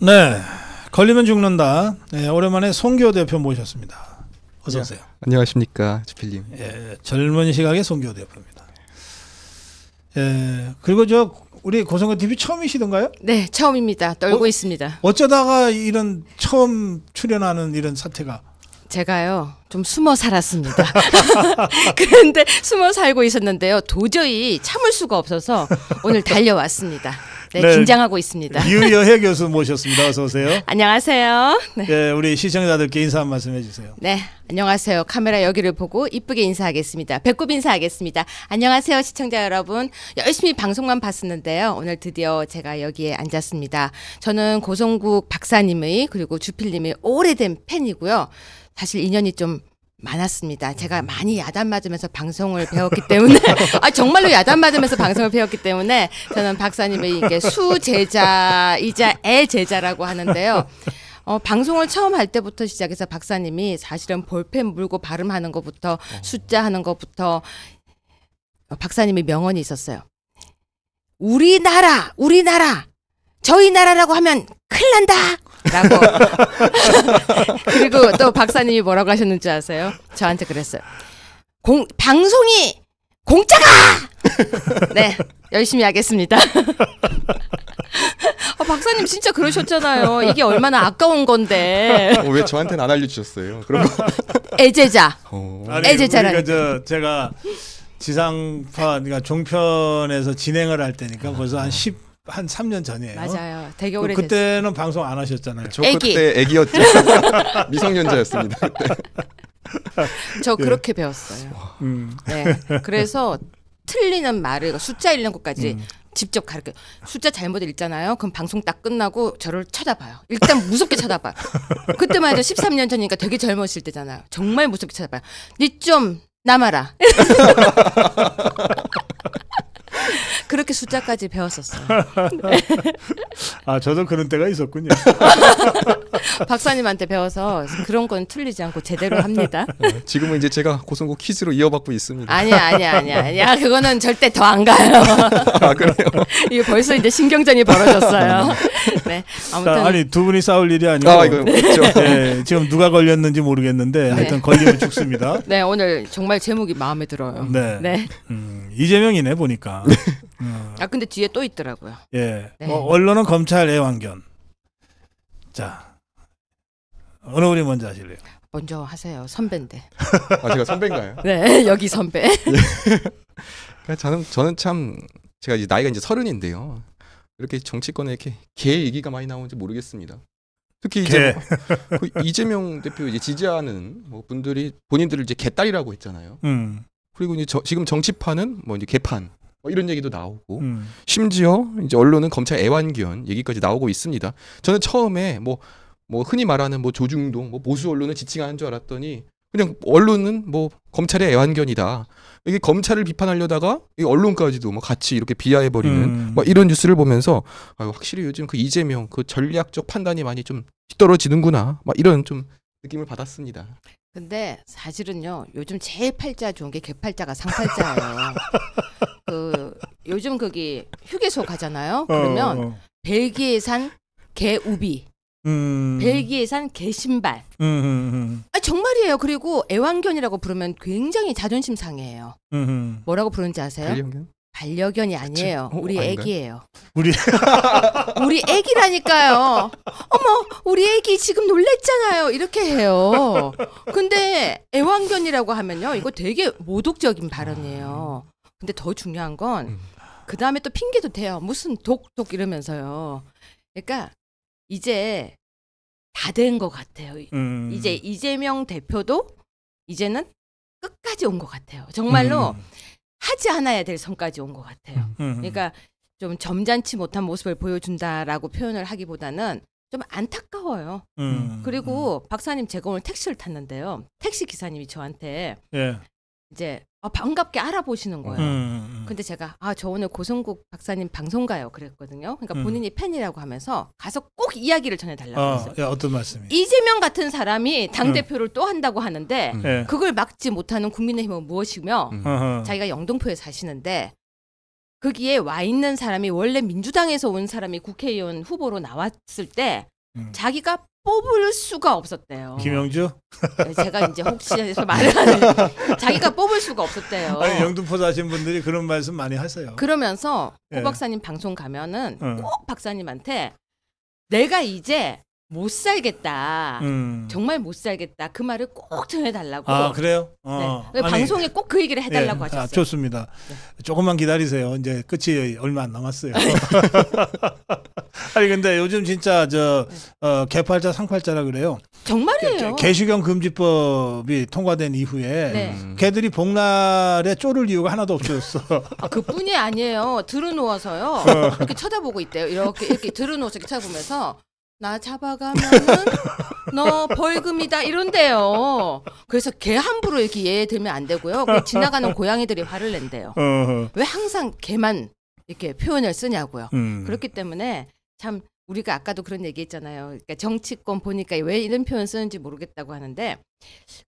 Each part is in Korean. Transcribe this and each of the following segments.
네, 걸리면 죽는다. 네, 오랜만에 송교 대표 모셨습니다. 어서 오세요. 네. 안녕하십니까, 지필님. 예, 젊은 시각의 송교 대표입니다. 예, 그리고 저 우리 고성근 TV 처음이시던가요? 네, 처음입니다. 떨고 어? 있습니다. 어쩌다가 이런 처음 출연하는 이런 사태가 제가요 좀 숨어 살았습니다. 그런데 숨어 살고 있었는데요 도저히 참을 수가 없어서 오늘 달려왔습니다. 네, 네, 긴장하고 있습니다. 유여혜 교수 모셨습니다. 어서 오세요. 안녕하세요. 네. 네, 우리 시청자들께 인사 한 말씀 해주세요. 네, 안녕하세요. 카메라 여기를 보고 이쁘게 인사하겠습니다. 배꼽 인사하겠습니다. 안녕하세요, 시청자 여러분. 열심히 방송만 봤었는데요. 오늘 드디어 제가 여기에 앉았습니다. 저는 고성국 박사님의 그리고 주필님의 오래된 팬이고요. 사실 인연이 좀 많았습니다. 제가 많이 야단 맞으면서 방송을 배웠기 때문에 아 정말로 야단 맞으면서 방송을 배웠기 때문에 저는 박사님의 이게 수제자이자 애제자라고 하는데요. 어, 방송을 처음 할 때부터 시작해서 박사님이 사실은 볼펜 물고 발음하는 것부터 숫자 하는 것부터 어, 박사님의 명언이 있었어요. 우리나라, 우리나라, 저희 나라라고 하면 큰일 난다. 라고. 그리고 또 박사님이 뭐라고 하셨는지 아세요? 저한테 그랬어요. 공, 방송이 공짜가! 네, 열심히 하겠습니다. 아, 박사님 진짜 그러셨잖아요. 이게 얼마나 아까운 건데. 어, 왜 저한테는 안 알려주셨어요? 그런 거. 애제자. 어. 애제자라는. 그러니까 제가 지상파, 그러니까 종편에서 진행을 할 때니까 벌써 한 10, 아. 한 3년 전이에요. 맞아요. 되게 오래 그때는 됐 방송 안 하셨잖아요. 저 애기. 그때 애기였죠. 미성년자였습니다. 그때. 저 그렇게 예. 배웠어요. 음. 네. 그래서 틀리는 말을 숫자 읽는 것까지 음. 직접 가르쳐. 숫자 잘못 읽잖아요. 그럼 방송 딱 끝나고 저를 쳐다봐요. 일단 무섭게 쳐다봐. 그때만 해도 13년 전이니까 되게 젊었을 때잖아요. 정말 무섭게 쳐다봐요. 니 좀 남아라. 그렇게 숫자까지 배웠었어요. 아, 저도 그런 때가 있었군요. 박사님한테 배워서 그런 건 틀리지 않고 제대로 합니다. 네, 지금은 이제 제가 고성고 퀴즈로 이어받고 있습니다. 아니야, 아니야, 아니야, 아니야. 그거는 절대 더 안 가요. 아, 그래요? 이게 벌써 이제 신경전이 벌어졌어요. 네. 네. 아무튼 자, 아니 두 분이 싸울 일이 아니고 아, 이거 그렇죠. 네, 지금 누가 걸렸는지 모르겠는데 네. 하여튼 걸리면 죽습니다. 네 오늘 정말 제목이 마음에 들어요. 네. 네. 음, 이재명이네 보니까. 네. 음. 아 근데 뒤에 또 있더라고요. 예. 네. 어, 언론은 검찰 애완견. 자 어느 분이 먼저 하실래요? 먼저 하세요. 선배인데. 아 제가 선배인가요? 네 여기 선배. 예. 그러니까 저는 저는 참 제가 이제 나이가 이제 서른인데요. 이렇게 정치권에 이렇게 개 얘기가 많이 나오는지 모르겠습니다. 특히 이제 뭐 그 이재명 대표 이제 지지하는 뭐 분들이 본인들을 이제 개딸이라고 했잖아요. 음. 그리고 이제 저, 지금 정치판은 뭐 이제 개판 뭐 이런 얘기도 나오고 음. 심지어 이제 언론은 검찰 애완견 얘기까지 나오고 있습니다. 저는 처음에 뭐뭐 뭐 흔히 말하는 뭐 조중동 뭐 보수 언론을 지칭하는 줄 알았더니 그냥 언론은 뭐 검찰의 애완견이다. 이게 검찰을 비판하려다가 이 언론까지도 뭐 같이 이렇게 비하해 버리는 음. 막 이런 뉴스를 보면서 아, 유 확실히 요즘 그 이재명 그 전략적 판단이 많이 좀떨어지는구나막 이런 좀 느낌을 받았습니다. 근데 사실은요 요즘 제일 팔자 좋은 게 개팔자가 상팔자예요. 그 요즘 거기 휴게소 가잖아요. 어, 그러면 어. 벨기에산 어. 개우비 음. 벨기에산 개신발. 음, 음, 음, 아 정말이에요. 그리고 애완견이라고 부르면 굉장히 자존심 상해요. 음, 음. 뭐라고 부르는지 아세요? 반려견? 반려견이 아니에요. 어, 우리 애기예요. 우리 우리 애기라니까요. 어머, 우리 애기 지금 놀랬잖아요. 이렇게 해요. 근데 애완견이라고 하면요. 이거 되게 모독적인 발언이에요. 근데 더 중요한 건 그다음에 또 핑계도 돼요 무슨 독독 이러면서요. 그러니까 이제 다된것 같아요. 음. 이제 이재명 대표도 이제는 끝까지 온 것 같아요. 정말로 음. 하지 않아야 될 선까지 온 것 같아요. 음. 음. 그러니까 좀 점잖지 못한 모습을 보여준다라고 표현을 하기보다는 좀 안타까워요. 음. 그리고 음. 박사님 제가 오늘 택시를 탔는데요. 택시 기사님이 저한테 예. 이제 아, 반갑게 알아보시는 거예요. 음, 음, 음. 근데 제가 아저 오늘 고성국 박사님 방송가요 그랬거든요. 그러니까 음. 본인이 팬이라고 하면서 가서 꼭 이야기를 전해달라고 했어요. 어, 예, 어떤 말씀이? 이재명 같은 사람이 당 대표를 또 한다고 하는데 예. 그걸 막지 못하는 국민의힘은 무엇이며 어 자기가 영등포에 사시는데 거기에 그 와 있는 사람이 원래 민주당에서 온 사람이 국회의원 후보로 나왔을 때 음. 자기가 뽑을 수가 없었대요. 김영주? 네, 제가 이제 혹시 해서 말을 하는 자기가 뽑을 수가 없었대요. 아니, 영등포 사신 분들이 그런 말씀 많이 하세요. 그러면서 고 예. 박사님 방송 가면은 어. 꼭 박사님한테 내가 이제 못 살겠다. 음. 정말 못 살겠다. 그 말을 꼭 전해달라고. 아 그래요? 어. 네. 그 예. 아 방송에 꼭 그 얘기를 해달라고 예, 하셨어요. 아, 좋습니다. 네. 조금만 기다리세요. 이제 끝이 얼마 안 남았어요. 아, 네. 아니 근데 요즘 진짜 저 네. 어, 개팔자 상팔자라 그래요. 정말이에요. 개, 시경 금지법이 통과된 이후에 네. 음. 개들이 복날에 쪼를 이유가 하나도 없어졌어. 아, 그뿐이 아니에요. 들어누워서요. 어. 이렇게 쳐다보고 있대요. 이렇게 이렇게 들어누워서 이렇게 쳐다보면서 나 잡아가면은 너 벌금이다 이런데요. 그래서 개 함부로 이렇게 예 들면 안 되고요. 지나가는 고양이들이 화를 낸대요. 어허. 왜 항상 개만 이렇게 표현을 쓰냐고요. 음. 그렇기 때문에 참 우리가 아까도 그런 얘기했잖아요. 그러니까 정치권 보니까 왜 이런 표현 쓰는지 모르겠다고 하는데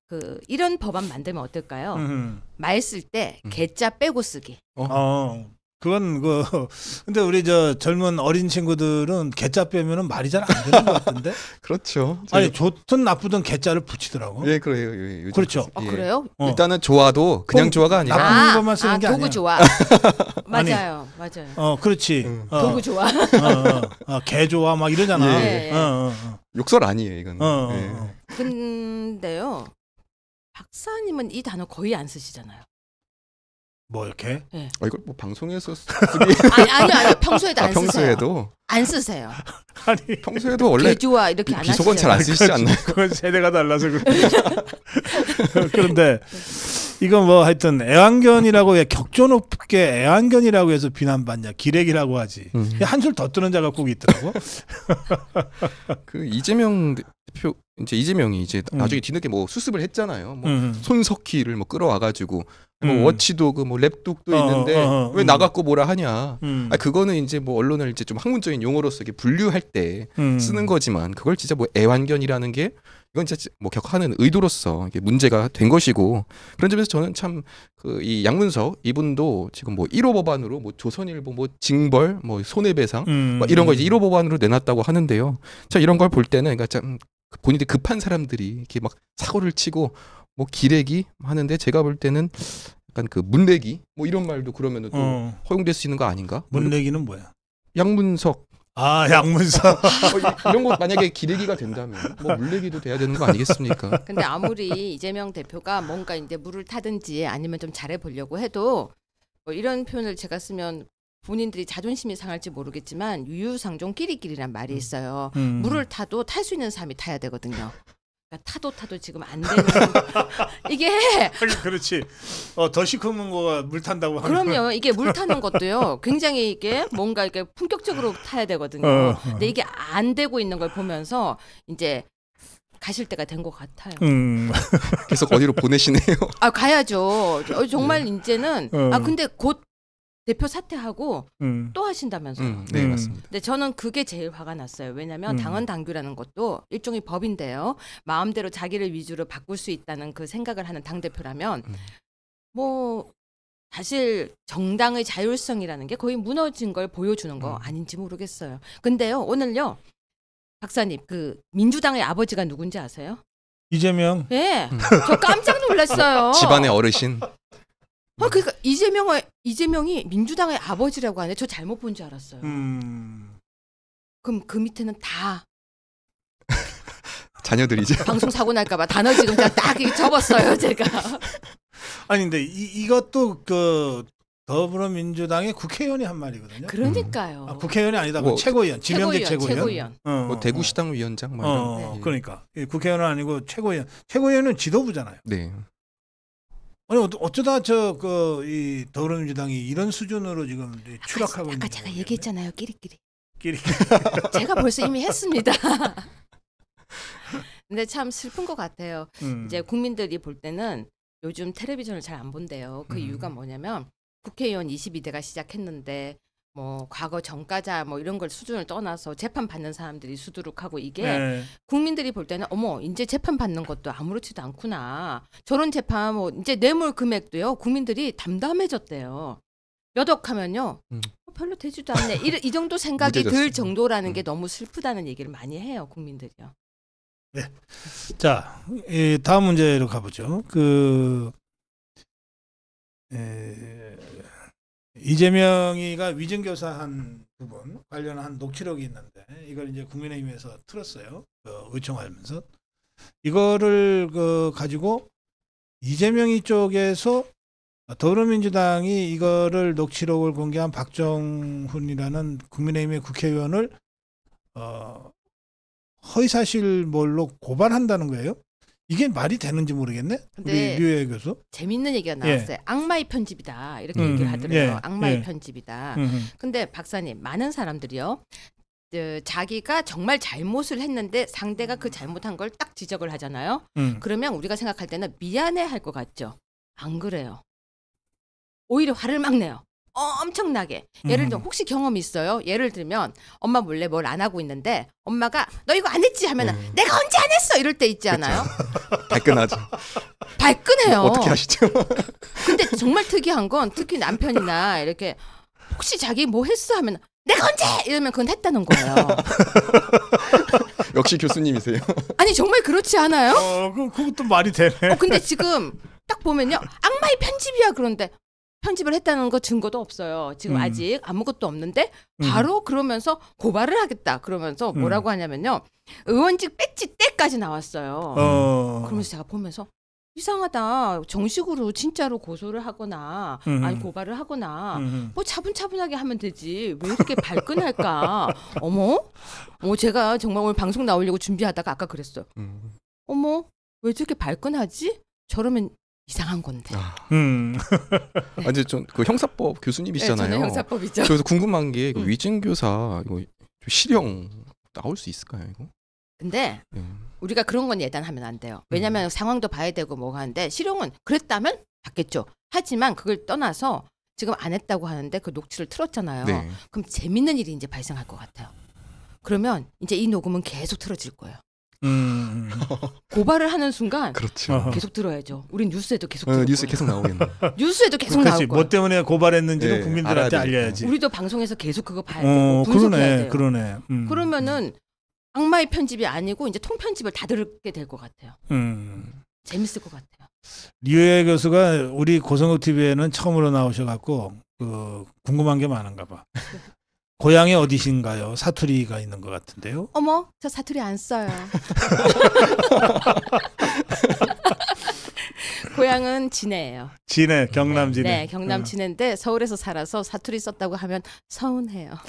그 이런 법안 만들면 어떨까요? 음. 말쓸 때 개자 빼고 쓰기. 어. 어. 그건 그 근데 우리 저 젊은 어린 친구들은 개짜 빼면은 말이 잘 안 되는 것 같은데. 그렇죠. 아니 좋든 나쁘든 개짜를 붙이더라고. 예, 그래요. 예, 예, 요즘. 그렇죠. 아, 예. 그래요? 어. 일단은 좋아도 그냥 어. 좋아가 아니라 나쁜 아, 것만 쓰는 아, 게 아니야. 좋아. 맞아요, 맞아요. 어, 그렇지. 음. 어, 도구 좋아. 어, 어, 어, 개 좋아 막 이러잖아. 예, 예. 어, 어, 어. 욕설 아니에요, 이건. 어, 어, 예. 어. 예. 근데요, 박사님은 이 단어 거의 안 쓰시잖아요. 뭐 이렇게? 네. 아, 이걸 뭐 방송에서 쓰기 아니 아니 아니 평소에도 아, 안 평소에도 안 쓰세요. 아니 평소에도 원래 개주와 이렇게 안 비속은 잘안 쓰시지 않나요? 그건 세대가 달라서 그래. 그런데 이건 뭐 하여튼 애완견이라고 왜 격조 높게 애완견이라고 해서 비난받냐 기레기라고 하지 음. 한술 더 뜨는 자가 꼭 있더라고. 그 이재명 대표 이제 이재명이 이제 음. 나중에 뒤늦게 뭐 수습을 했잖아요. 뭐 음. 손석희를 뭐 끌어와가지고 뭐 음. 워치도 그뭐 랩독도 어, 있는데 어, 어, 왜 음. 나갔고 뭐라 하냐. 음. 아 그거는 이제 뭐 언론을 이제 좀 학문적인 용어로서 이게 분류할 때 쓰는 거지만 그걸 진짜 뭐 애완견이라는 게 이건 진짜 뭐 격하는 의도로서 문제가 된 것이고 그런 점에서 저는 참 그 이 양문석 이분도 지금 뭐 1호 법안으로 뭐 조선일보 뭐 징벌 뭐 손해배상 음, 이런 거 이제 1호 법안으로 내놨다고 하는데요. 자 이런 걸 볼 때는 그니까참 그 본인들 급한 사람들이 이렇게 막 사고를 치고 뭐 기레기 하는데 제가 볼 때는 약간 그 문래기 뭐 이런 말도 그러면은 또 어. 허용될 수 있는 거 아닌가? 문래기는 뭐야? 양문석 아 양문석 어, 이런 거 만약에 기레기가 된다면 뭐 물레기도 돼야 되는 거 아니겠습니까? 근데 아무리 이재명 대표가 뭔가 이제 물을 타든지 아니면 좀 잘해 보려고 해도 뭐 이런 표현을 제가 쓰면 본인들이 자존심이 상할지 모르겠지만 유유상종 끼리끼리란 말이 음. 있어요. 음. 물을 타도 탈 수 있는 사람이 타야 되거든요. 그러니까 타도 타도 지금 안 되는 이게 그렇지 어, 더 시커먼 거가 물 탄다고 하면 그럼요 이게 물 타는 것도요 굉장히 이게 뭔가 이렇게 품격적으로 타야 되거든요 어, 어. 근데 이게 안 되고 있는 걸 보면서 이제 가실 때가 된 것 같아요. 음. 계속 어디로 보내시네요. 아 가야죠. 어, 정말 네. 이제는 어. 아 근데 곧 대표 사퇴하고 음. 또 하신다면서요. 음, 네 음. 맞습니다. 근데 저는 그게 제일 화가 났어요. 왜냐하면 음. 당헌 당규라는 것도 일종의 법인데요. 마음대로 자기를 위주로 바꿀 수 있다는 그 생각을 하는 당 대표라면 음. 뭐 사실 정당의 자율성이라는 게 거의 무너진 걸 보여주는 거 음. 아닌지 모르겠어요. 근데요 오늘요 박사님 그 민주당의 아버지가 누군지 아세요? 이재명. 예. 네, 저 깜짝 놀랐어요. 집안의 어르신. 아 그러니까 이재명의 이재명이 민주당의 아버지라고 하네. 저 잘못 본 줄 알았어요. 음... 그럼 그 밑에는 다 자녀들이죠. 방송 사고 날까봐 단어 지금 딱 접었어요 제가. 아니 근데 이, 이것도 그 더불어민주당의 국회의원이 한 말이거든요. 그러니까요. 아, 국회의원이 아니다. 뭐, 뭐 최고위원, 지명직 최고위원. 최고위원. 어, 어, 뭐 어. 대구시당 위원장 말 뭐 어, 네. 그러니까 예, 국회의원 아니고 최고위원. 최고위원은 지도부잖아요. 네. 아니 어쩌다 저 그이 더불어민주당이 이런 수준으로 지금 추락하고 있는 아까 제가 거거든 얘기했잖아요. 끼리끼리. 끼리끼리. 제가 벌써 이미 했습니다. 근데 참 슬픈 것 같아요. 음. 이제 국민들이 볼 때는 요즘 텔레비전을 잘 안 본대요. 그 음. 이유가 뭐냐면 국회의원 22대가 시작했는데 뭐 과거 정가자뭐 이런 걸 수준을 떠나서 재판 받는 사람들이 수두룩하고 이게 네. 국민들이 볼 때는 어머 이제 재판 받는 것도 아무렇지도 않구나 저런 재판 뭐 이제 뇌물 금액도요 국민들이 담담해졌대요 몇억하면요 음. 어, 별로 되지도 않네 이, 이 정도 생각이 들 음. 정도라는 음. 게 너무 슬프다는 얘기를 많이 해요 국민들이요. 네. 자, 다음 문제로 가보죠. 그 에, 이재명이가 위증교사한 부분 관련한 녹취록이 있는데 이걸 이제 국민의힘에서 틀었어요. 그 의총하면서 이거를 그 가지고 이재명이 쪽에서 더불어민주당이 이거를 녹취록을 공개한 박정훈이라는 국민의힘의 국회의원을 어 허위사실몰로 고발한다는 거예요. 이게 말이 되는지 모르겠네. 근데 우리 류혜 교수. 재밌는 얘기가 예. 나왔어요. 예. 악마의 편집이다 이렇게 음, 음. 얘기를 하더래요. 예, 악마의 예. 편집이다. 음, 음. 근데 박사님 많은 사람들이요. 그 자기가 정말 잘못을 했는데 상대가 그 잘못한 걸 딱 지적을 하잖아요. 음. 그러면 우리가 생각할 때는 미안해 할 것 같죠. 안 그래요. 오히려 화를 막 내요. 어, 엄청나게 예를 들면 음. 혹시 경험 있어요? 예를 들면 엄마 몰래 뭘 안 하고 있는데 엄마가 너 이거 안 했지 하면은 음. 내가 언제 안 했어 이럴 때 있지 않아요? 발끈하죠. 발끈해요. 뭐 어떻게 하시죠? 근데 정말 특이한 건 특히 남편이나 이렇게 혹시 자기 뭐 했어 하면 내가 언제 이러면 그건 했다는 거예요. 역시 교수님이세요. 아니 정말 그렇지 않아요? 어, 그, 그것도 말이 되네. 어, 근데 지금 딱 보면요 악마의 편집이야 그런데 편집을 했다는 거 증거도 없어요. 지금 음. 아직 아무것도 없는데 음. 바로 음. 그러면서 고발을 하겠다. 그러면서 음. 뭐라고 음. 하냐면요. 의원직 뺏지 때까지 나왔어요. 어. 그러면서 제가 보면서 이상하다. 정식으로 진짜로 고소를 하거나 아니 고발을 하거나 뭐 차분차분하게 하면 되지. 왜 이렇게 발끈할까? 어머. 어 제가 정말 오늘 방송 나오려고 준비하다가 아까 그랬어요. 음. 어머. 왜 저렇게 발끈하지? 저러면 이상한 건데. 아, 음. 아니 전그 형사법 교수님이시잖아요. 네, 저는 형사법이죠. 그래서 궁금한 게그 음. 위증 교사 이거 실형 나올 수 있을까요 이거? 근데 네. 우리가 그런 건 예단하면 안 돼요. 왜냐하면 음. 상황도 봐야 되고 뭐가 하는데 실형은 그랬다면 받겠죠. 하지만 그걸 떠나서 지금 안 했다고 하는데 그 녹취를 틀었잖아요. 네. 그럼 재밌는 일이 이제 발생할 것 같아요. 그러면 이제 이 녹음은 계속 틀어질 거예요. 음. 고발을 하는 순간 그렇죠. 계속 들어야죠. 우리 뉴스에도 계속 어, 뉴스 계속 나오겠네. 뉴스에도 계속 나올 뭐 거야. 뭐 때문에 고발했는지도 네, 국민들한테 알려야지. 우리도 방송에서 계속 그거 봐야 어, 되고 분석해야 돼요. 그러네. 음. 그러면은 음. 악마의 편집이 아니고 이제 통편집을 다 들게 될 것 같아요. 음. 재밌을 것 같아요. 리우의 교수가 우리 고성욱 TV에는 처음으로 나오셔갖고 그 궁금한 게 많은가 봐. 고향이 어디신가요? 사투리가 있는 것 같은데요. 어머, 저 사투리 안 써요. 고향은 진해예요. 진해, 경남 네, 진해. 네, 경남 어. 진해인데 서울에서 살아서 사투리 썼다고 하면 서운해요.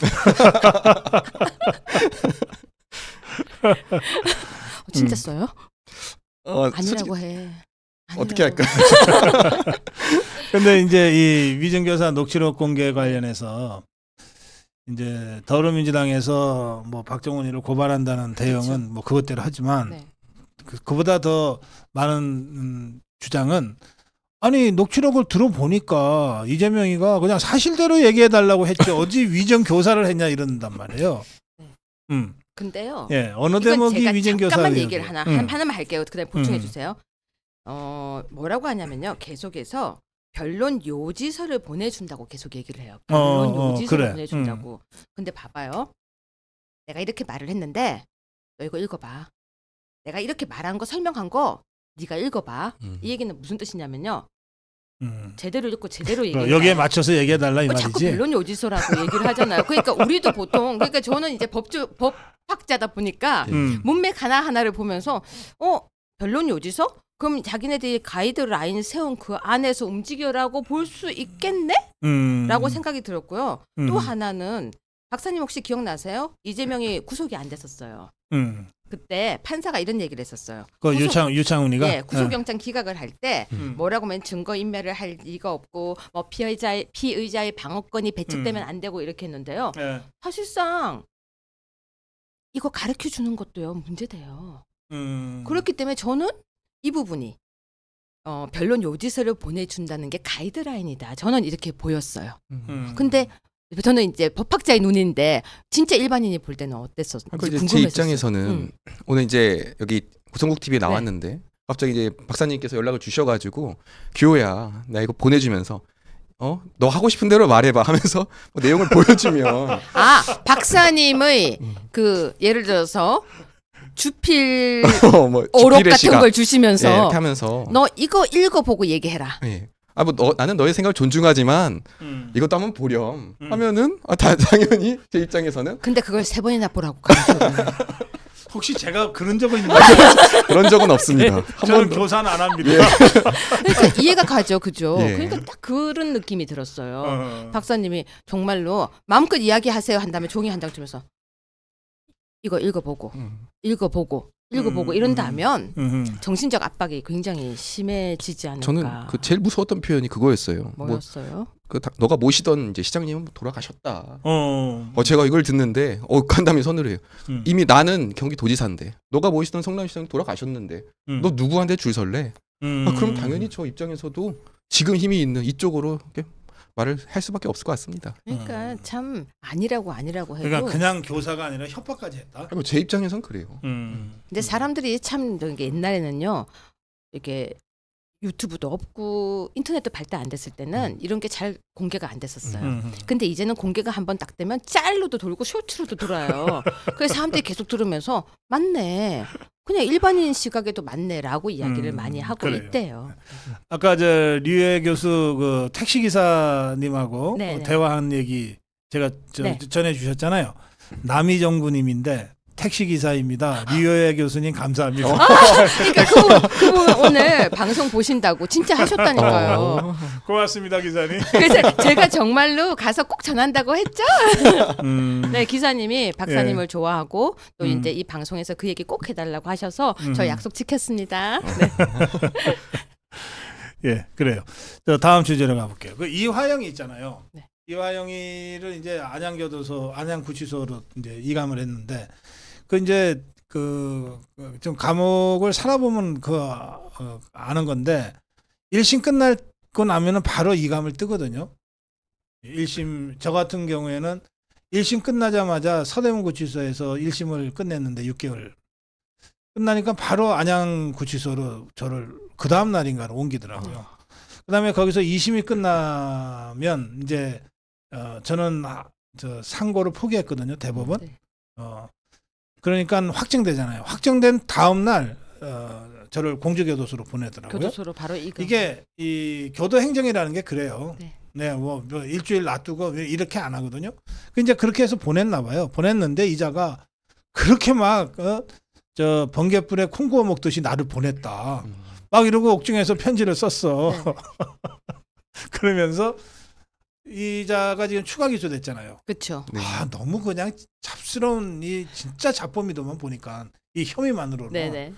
어, 진짜 음. 써요? 어, 아니라고 솔직히... 해. 아니라고. 어떻게 할까? 근데 이제 이 위증교사 녹취록 공개 관련해서 이제 더불어민주당에서 뭐 박정훈이를 고발한다는 그렇죠. 대응은 그렇죠. 뭐 그것대로 하지만 네. 그, 그보다 더 많은 음, 주장은 아니 녹취록을 들어보니까 이재명이가 그냥 사실대로 얘기해 달라고 했죠. 어찌 위정 교사를 했냐 이런단 말이에요. 네. 음. 근데요. 예, 어느 대목이 위정 교사 잠깐만 얘기를 하나 음. 하나만 할게요. 그다음 음. 보충해 주세요. 어 뭐라고 하냐면요. 계속해서 변론 요지서를 보내준다고 계속 얘기를 해요. 변론 어, 어, 요지서를 그래. 음. 보내준다고. 근데 봐봐요. 내가 이렇게 말을 했는데 너 이거 읽어봐. 내가 이렇게 말한 거 설명한 거 네가 읽어봐. 음. 이 얘기는 무슨 뜻이냐면요. 음. 제대로 읽고 제대로 얘기해. 여기에 맞춰서 얘기해 달라 이 어, 말이지. 자꾸 변론 요지서라고 얘기를 하잖아요. 그러니까 우리도 보통 그러니까 저는 이제 법조 법학자다 보니까 음. 문맥 하나 하나를 보면서 어 변론 요지서 그럼 자기네들이 가이드 라인 세운 그 안에서 움직여라고 볼 수 있겠네? 음. 라고 생각이 들었고요. 음. 또 하나는 박사님 혹시 기억나세요? 이재명이 구속이 안 됐었어요. 음. 그때 판사가 이런 얘기를 했었어요. 그 구속, 유창 유창훈이가 네, 예, 구속영장 기각을 할때 음. 뭐라고 하면 증거 인멸을 할 리가 없고 뭐 피의자의 피의자의 방어권이 배척되면 음. 안 되고 이렇게 했는데요. 네. 사실상 이거 가르쳐 주는 것도요 문제돼요. 음. 그렇기 때문에 저는 이 부분이 어, 변론 요지서를 보내준다는 게 가이드라인이다. 저는 이렇게 보였어요. 음. 음. 근데 저는 이제 법학자의 눈인데 진짜 일반인이 볼 때는 어땠었는지 궁금했어요. 제 입장에서는 음. 오늘 이제 여기 구성국 TV에 네. 나왔는데 네. 갑자기 이제 박사님께서 연락을 주셔가지고 규호야 나 이거 보내주면서 어너 하고 싶은 대로 말해봐 하면서 뭐 내용을 보여주면 아 박사님의 음. 그 예를 들어서 주필 어, 뭐, 어록 같은 시각. 걸 주시면서 네, 하면서 너 이거 읽어보고 얘기해라. 네. 예. 아뭐 나는 너의 생각을 존중하지만 음. 이것도 한번 보렴 음. 하면은 아, 다, 당연히 제 입장에서는 근데 그걸 세 번이나 보라고 혹시 제가 그런 적은 있나요? 그런 적은 없습니다. 네, 저는 교사는 안 합니다. 예. 그러니까 이해가 가죠, 그죠? 예. 그러니까 딱 그런 느낌이 들었어요. 어... 박사님이 정말로 마음껏 이야기하세요 한 다음에 종이 한 장 주면서 이거 읽어보고 음. 읽어보고 읽어보고 음, 음 이런다면 음, 음, 정신적 압박이 굉장히 심해지지 않을까. 저는 그 제일 무서웠던 표현이 그거였어요. 뭐 뭐였어요? 뭐, 그 다, 너가 모시던 이제 시장님은 돌아가셨다. 어. 어 제가 이걸 듣는데 어 그 간담이 서늘해요. 음. 이미 나는 경기도지사인데 너가 모시던 성남시장 돌아가셨는데 음. 너 누구한테 줄 설래? 아, 그럼 당연히 저 입장에서도 지금 힘이 있는 이쪽으로 이렇게 말을 할 수밖에 없을 것 같습니다. 그러니까 음. 참 아니라고 아니라고 해도 그러니까 그냥 교사가 아니라 협박까지 했다. 그리고 뭐 제 입장에선 그래요. 음. 음. 근데 사람들이 참 이게 옛날에는요 이게 유튜브도 없고 인터넷도 발달 안 됐을 때는 음. 이런 게 잘 공개가 안 됐었어요. 음, 음, 근데 이제는 공개가 한 번 딱 되면 짤로도 돌고 쇼츠로도 돌아요. 그래서 사람들이 계속 들으면서 맞네. 그냥 일반인 시각에도 맞네라고 이야기를 음, 많이 하고 그래요. 있대요. 아까 저 류혜 교수 그 택시 기사님하고 네, 네. 대화한 얘기 제가 네. 전해 주셨잖아요. 남이 정부님인데 택시 기사입니다. 류여야 교수님 감사합니다. 아, 그러니까 그, 그 오늘 방송 보신다고 진짜 하셨다니까요. 어. 고맙습니다, 기사님. 그래서 제가 정말로 가서 꼭 전한다고 했죠. 음. 네, 기사님이 박사님을 예. 좋아하고 또 음. 이제 이 방송에서 그 얘기 꼭 해달라고 하셔서 저 음. 약속 지켰습니다. 네. 예, 그래요. 저 다음 주제로 가볼게요. 그 이화영이 있잖아요. 네. 이화영이를 이제 안양교도소, 안양구치소로 이제 이감을 했는데 그 이제 그좀 그 감옥을 살아보면 그 어, 아는 건데 일심 끝날고 나면은 바로 이감을 뜨거든요. 일심저 같은 경우에는 일심 끝나자마자 서대문 구치소에서 일심을 끝냈는데 6개월 끝나니까 바로 안양 구치소로 저를 그 다음 날인가 로 옮기더라고요. 음. 그다음에 거기서 2심이 끝나면 이제 어 저는 아, 저 상고를 포기했거든요. 대법원. 네. 어 그러니까 확정되잖아요. 확정된 다음 날 어, 저를 공주교도소로 보내더라고요. 교도소로 바로 이거. 이게 이 교도행정이라는 게 그래요. 네. 네, 뭐, 뭐 일주일 놔두고 이렇게 안 하거든요. 그 이제 그렇게 해서 보냈나 봐요. 보냈는데 이자가 그렇게 막 어, 저 번개불에 콩 구워 먹듯이 나를 보냈다. 음. 막 이러고 옥중에서 편지를 썼어. 네. 그러면서 이자가 지금 추가 기소됐잖아요. 그렇죠. 네. 아 너무 그냥 잡스러운 이 진짜 잡범이도만 보니까 이 혐의만으로는. 네네. 네.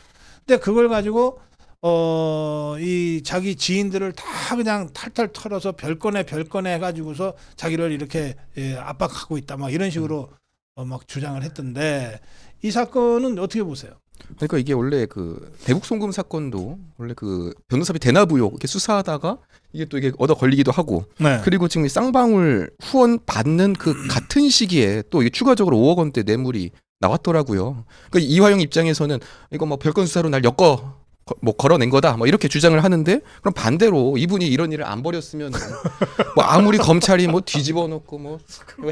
근데 그걸 가지고 어 이 자기 지인들을 다 그냥 탈탈 털어서 별건에 별건에 해가지고서 자기를 이렇게 예, 압박하고 있다 막 이런 식으로 음. 어, 막 주장을 했던데 이 사건은 어떻게 보세요? 그러니까 이게 원래 그 대북 송금 사건도 원래 그 변호사비 대납 의혹 이렇게 수사하다가 이게 또 이게 얻어 걸리기도 하고 네. 그리고 지금 쌍방울 후원 받는 그 같은 시기에 또 이게 추가적으로 5억 원대 뇌물이 나왔더라고요. 그러니까 이화영 입장에서는 이거 뭐 별건 수사로 날 엮어 뭐 걸어낸 거다 뭐 이렇게 주장을 하는데 그럼 반대로 이분이 이런 일을 안 벌였으면 뭐 아무리 검찰이 뭐 뒤집어 놓고 뭐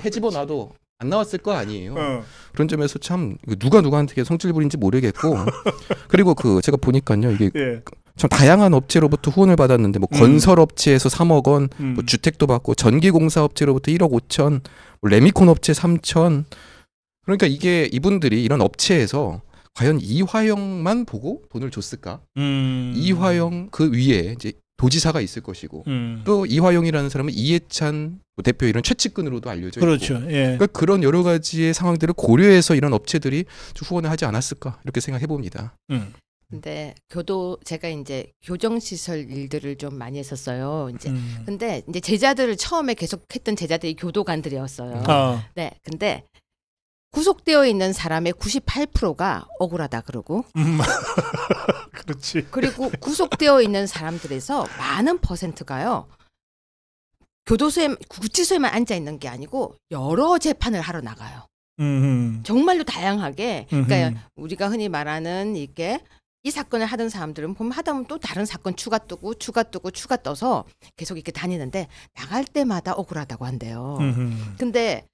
해집어 놔도 안 나왔을 거 아니에요. 어. 그런 점에서 참 누가 누구한테 성질 부린지 모르겠고 그리고 그 제가 보니까요 이게 예. 참 다양한 업체로부터 후원을 받았는데 뭐 음. 건설 업체에서 3억 원, 뭐 음. 뭐 주택도 받고 전기 공사 업체로부터 1억 5천, 뭐 레미콘 업체 3천. 그러니까 이게 이분들이 이런 업체에서 과연 이화영만 보고 돈을 줬을까? 음. 이화영 그 위에 이제 도지사가 있을 것이고 음. 또 이화영이라는 사람은 이해찬 대표 이런 최측근으로도 알려져 그렇죠. 있고 예. 그러니까 그런 여러 가지의 상황들을 고려해서 이런 업체들이 후원을 하지 않았을까 이렇게 생각해 봅니다. 음. 근데 교도 제가 이제 교정 시설 일들을 좀 많이 했었어요. 이제 음. 근데 이제 제자들을 처음에 계속 했던 제자들이 교도관들이었어요. 아. 네. 근데 구속되어 있는 사람의 98%가 억울하다 그러고 음. 그렇지. 그리고 구속되어 있는 사람들에서 많은 퍼센트가요. 교도소에 구치소에만 앉아 있는 게 아니고 여러 재판을 하러 나가요. 음흠. 정말로 다양하게 그러니까 음흠. 우리가 흔히 말하는 이게 이 사건을 하던 사람들은 보면 하다 보면 또 다른 사건 추가 뜨고 추가 뜨고 추가 떠서 계속 이렇게 다니는데 나갈 때마다 억울하다고 한대요. 음흠. 근데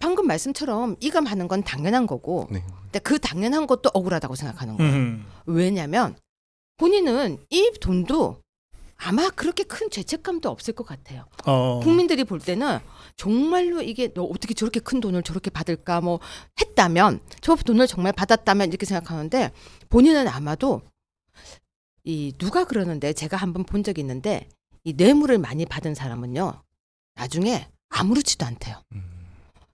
방금 말씀처럼 이감하는 건 당연한 거고 네. 근데 그 당연한 것도 억울하다고 생각하는 거예요. 음. 왜냐하면 본인은 이 돈도 아마 그렇게 큰 죄책감도 없을 것 같아요. 어. 국민들이 볼 때는 정말로 이게 너 어떻게 저렇게 큰 돈을 저렇게 받을까 뭐 했다면 저 돈을 정말 받았다면 이렇게 생각하는데 본인은 아마도 이 누가 그러는데 제가 한번 본 적이 있는데 이 뇌물을 많이 받은 사람은요 나중에 아무렇지도 않대요. 음.